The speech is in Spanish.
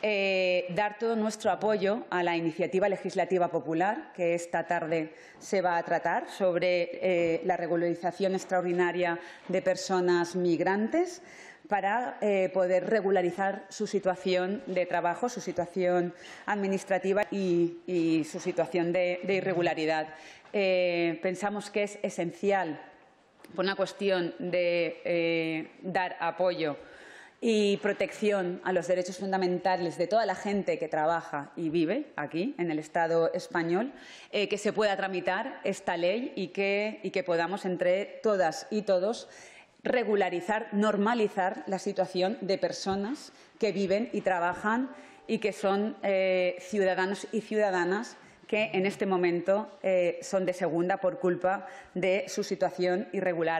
Eh, dar todo nuestro apoyo a la iniciativa legislativa popular que esta tarde se va a tratar sobre eh, la regularización extraordinaria de personas migrantes para eh, poder regularizar su situación de trabajo, su situación administrativa y, su situación de, de irregularidad. pensamos que es esencial, por una cuestión de dar apoyo y protección a los derechos fundamentales de toda la gente que trabaja y vive aquí, en el Estado español, eh, que se pueda tramitar esta ley y que, podamos entre todas y todos regularizar, normalizar la situación de personas que viven y trabajan y que son eh, ciudadanos y ciudadanas que en este momento eh, son de segunda por culpa de su situación irregular.